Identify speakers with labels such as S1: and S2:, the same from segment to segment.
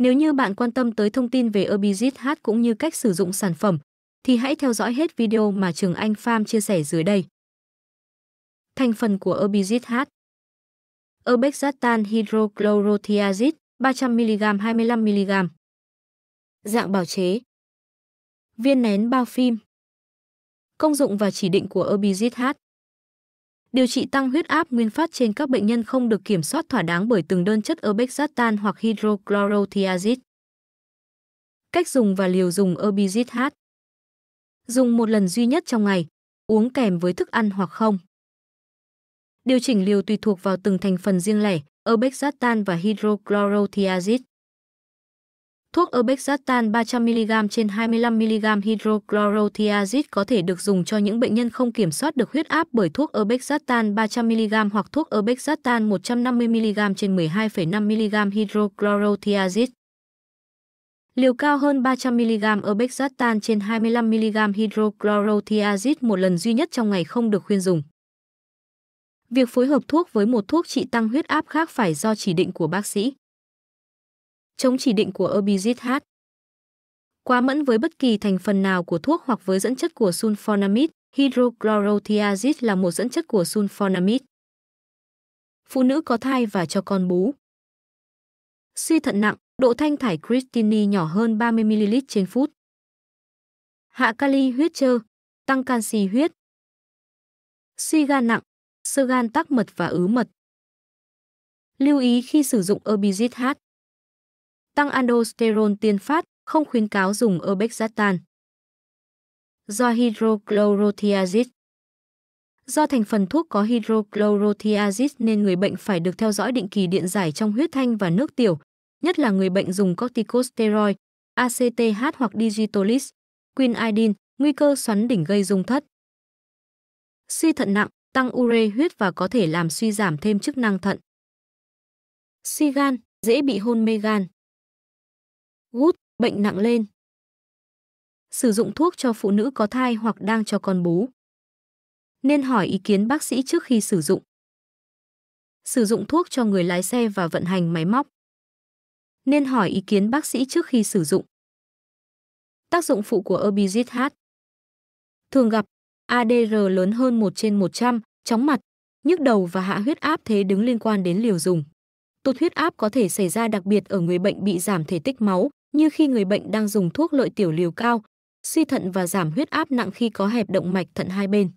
S1: Nếu như bạn quan tâm tới thông tin về Herbizit H cũng như cách sử dụng sản phẩm, thì hãy theo dõi hết video mà Trường Anh Farm chia sẻ dưới đây. Thành phần của Herbizit H Herbexatan hydrochlorothiazid 300mg 25mg Dạng bào chế Viên nén bao phim Công dụng và chỉ định của Herbizit H Điều trị tăng huyết áp nguyên phát trên các bệnh nhân không được kiểm soát thỏa đáng bởi từng đơn chất obexatan hoặc hydrochlorothiazide. Cách dùng và liều dùng herbicid H. Dùng một lần duy nhất trong ngày, uống kèm với thức ăn hoặc không. Điều chỉnh liều tùy thuộc vào từng thành phần riêng lẻ, obexatan và hydrochlorothiazide. Thuốc Obexatan 300mg trên 25mg hydrochlorothiazid có thể được dùng cho những bệnh nhân không kiểm soát được huyết áp bởi thuốc Obexatan 300mg hoặc thuốc Obexatan 150mg trên 12,5mg hydrochlorothiazid. Liều cao hơn 300mg Obexatan trên 25mg hydrochlorothiazid một lần duy nhất trong ngày không được khuyên dùng. Việc phối hợp thuốc với một thuốc trị tăng huyết áp khác phải do chỉ định của bác sĩ chống chỉ định của herbicid H. Quá mẫn với bất kỳ thành phần nào của thuốc hoặc với dẫn chất của sulfonamide, hydrochlorothiazide là một dẫn chất của sulfonamide. Phụ nữ có thai và cho con bú. Suy thận nặng, độ thanh thải creatinine nhỏ hơn 30 ml trên phút. Hạ kali huyết trơ, tăng canxi huyết. Suy gan nặng, sơ gan tắc mật và ứ mật. Lưu ý khi sử dụng herbicid H tăng aldosterone tiên phát, không khuyến cáo dùng obexatan. Do hydrochlorothiazide Do thành phần thuốc có hydrochlorothiazide nên người bệnh phải được theo dõi định kỳ điện giải trong huyết thanh và nước tiểu, nhất là người bệnh dùng corticosteroid, ACTH hoặc digitolis, quinidine, nguy cơ xoắn đỉnh gây dung thất. Suy thận nặng, tăng ure huyết và có thể làm suy giảm thêm chức năng thận. Suy gan, dễ bị hôn mê gan gút, bệnh nặng lên. Sử dụng thuốc cho phụ nữ có thai hoặc đang cho con bú. Nên hỏi ý kiến bác sĩ trước khi sử dụng. Sử dụng thuốc cho người lái xe và vận hành máy móc. Nên hỏi ý kiến bác sĩ trước khi sử dụng. Tác dụng phụ của Herbizit H. Thường gặp ADR lớn hơn 1 trên 100, chóng mặt, nhức đầu và hạ huyết áp thế đứng liên quan đến liều dùng. Tụt huyết áp có thể xảy ra đặc biệt ở người bệnh bị giảm thể tích máu, như khi người bệnh đang dùng thuốc lợi tiểu liều cao, suy thận và giảm huyết áp nặng khi có hẹp động mạch thận hai bên.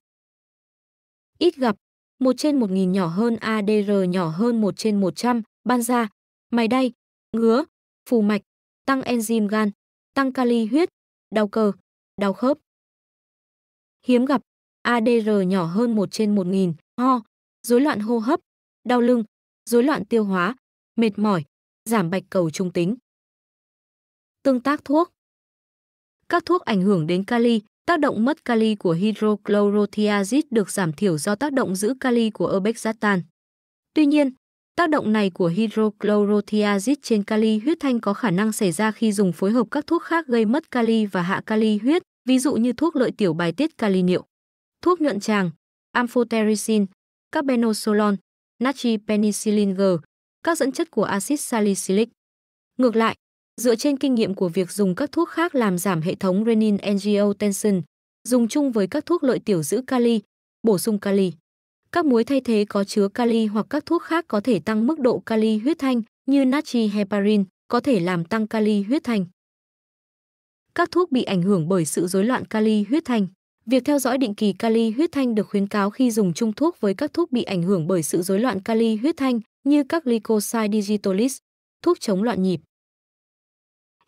S1: Ít gặp, 1 trên 1.000 nhỏ hơn ADR nhỏ hơn 1 trên 100, ban da, mày đay, ngứa, phù mạch, tăng enzyme gan, tăng kali huyết, đau cơ, đau khớp. Hiếm gặp, ADR nhỏ hơn 1 trên 1.000, ho, rối loạn hô hấp, đau lưng, rối loạn tiêu hóa, mệt mỏi, giảm bạch cầu trung tính tương tác thuốc. Các thuốc ảnh hưởng đến kali, tác động mất kali của hydrochlorothiazide được giảm thiểu do tác động giữ kali của obexatan. Tuy nhiên, tác động này của hydrochlorothiazide trên kali huyết thanh có khả năng xảy ra khi dùng phối hợp các thuốc khác gây mất kali và hạ kali huyết, ví dụ như thuốc lợi tiểu bài tiết kali niệu, thuốc nhuận tràng, amphotericin, carbonosolon, natri penicillin G, các dẫn chất của axit salicylic. Ngược lại, Dựa trên kinh nghiệm của việc dùng các thuốc khác làm giảm hệ thống renin-angiotensin, dùng chung với các thuốc lợi tiểu giữ kali, bổ sung kali. Các muối thay thế có chứa kali hoặc các thuốc khác có thể tăng mức độ kali huyết thanh như natri heparin, có thể làm tăng kali huyết thanh. Các thuốc bị ảnh hưởng bởi sự rối loạn kali huyết thanh. Việc theo dõi định kỳ kali huyết thanh được khuyến cáo khi dùng chung thuốc với các thuốc bị ảnh hưởng bởi sự rối loạn kali huyết thanh như các glycoside digitalis, thuốc chống loạn nhịp.